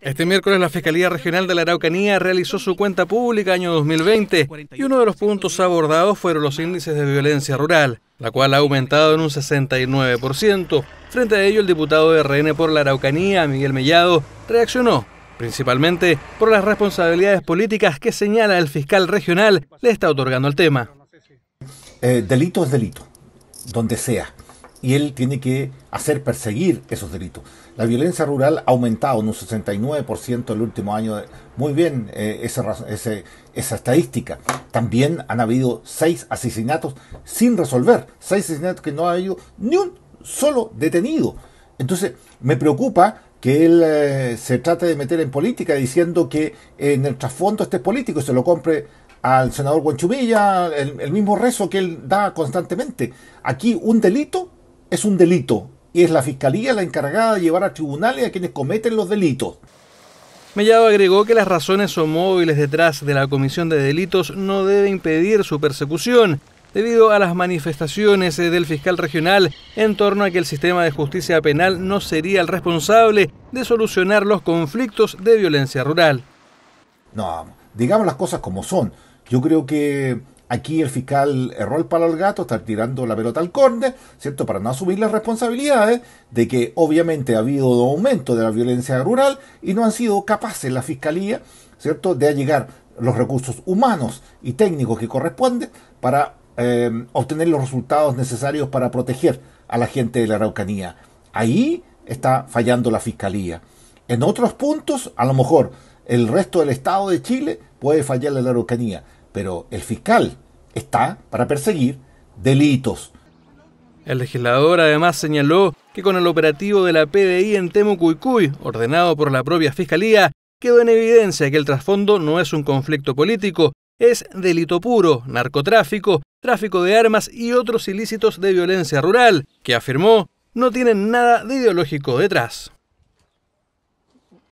Este miércoles la Fiscalía Regional de la Araucanía realizó su cuenta pública año 2020 y uno de los puntos abordados fueron los índices de violencia rural, la cual ha aumentado en un 69%. Frente a ello, el diputado de RN por la Araucanía, Miguel Mellado, reaccionó, principalmente por las responsabilidades políticas que señala el fiscal regional le está otorgando el tema. Eh, delito es delito, donde sea y él tiene que hacer perseguir esos delitos. La violencia rural ha aumentado en un 69% el último año. Muy bien eh, esa, ese, esa estadística. También han habido seis asesinatos sin resolver. Seis asesinatos que no ha habido ni un solo detenido. Entonces, me preocupa que él eh, se trate de meter en política diciendo que eh, en el trasfondo este político se lo compre al senador Guanchumilla, el mismo rezo que él da constantemente. Aquí un delito es un delito y es la fiscalía la encargada de llevar a tribunales a quienes cometen los delitos. Mellado agregó que las razones o móviles detrás de la comisión de delitos no deben impedir su persecución, debido a las manifestaciones del fiscal regional en torno a que el sistema de justicia penal no sería el responsable de solucionar los conflictos de violencia rural. No, digamos las cosas como son. Yo creo que Aquí el fiscal erró el palo al gato, está tirando la pelota al córner, ¿cierto? Para no asumir las responsabilidades de que obviamente ha habido un aumento de la violencia rural y no han sido capaces la fiscalía, ¿cierto?, de allegar los recursos humanos y técnicos que corresponden para eh, obtener los resultados necesarios para proteger a la gente de la Araucanía. Ahí está fallando la fiscalía. En otros puntos, a lo mejor el resto del Estado de Chile puede fallar la Araucanía, pero el fiscal está para perseguir delitos. El legislador además señaló que con el operativo de la PDI en Temucuicuy, ordenado por la propia Fiscalía, quedó en evidencia que el trasfondo no es un conflicto político, es delito puro, narcotráfico, tráfico de armas y otros ilícitos de violencia rural, que afirmó no tienen nada de ideológico detrás.